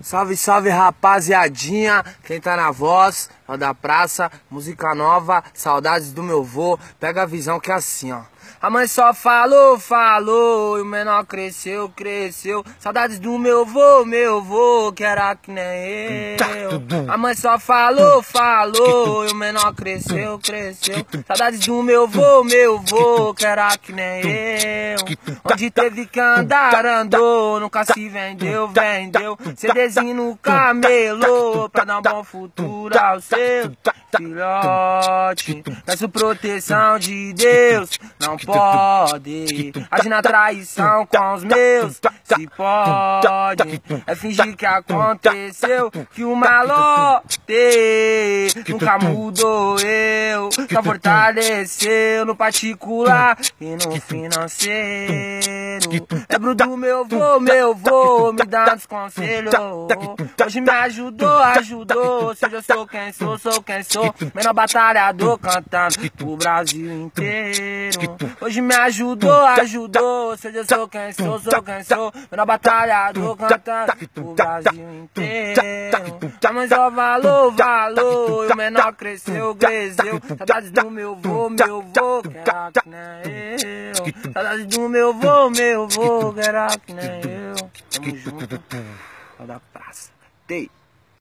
Salve, salve rapaziadinha, quem tá na voz ó é da praça, música nova, saudades do meu vô, pega a visão que é assim ó. A mãe só falou, falou, e o menor cresceu, cresceu, saudades do meu vô, meu vô, que era que nem eu. A mãe só falou, falou. E o menor cresceu, cresceu. Saudades do meu vô, meu vô, que era que nem eu. Onde teve que andar, andou. Nunca se vendeu, vendeu. CDzinho no camelô, pra dar um bom futuro ao seu filhote, tá peço proteção de Deus. Não pode agir na traição com os meus. Se pode, é fingir que aconteceu, que o malote Nunca mudou eu, só fortaleceu no particular e no financeiro. Lembro do meu vô, meu vô, me dando uns conselhos. Hoje me ajudou, ajudou. Seja eu sou quem sou, sou quem sou. Menor batalhador cantando pro Brasil inteiro. Hoje me ajudou, ajudou. Seja eu sou quem sou, sou quem sou. Menor batalhador cantando pro Brasil inteiro. Mas ó, valor, valor menor cresceu, cresceu. Saudades do meu vô, meu vô, caraca, nem Eu. Saudades do meu vô, meu vô, caraca, nem Eu. Tamo junto. Ó da praça. tei.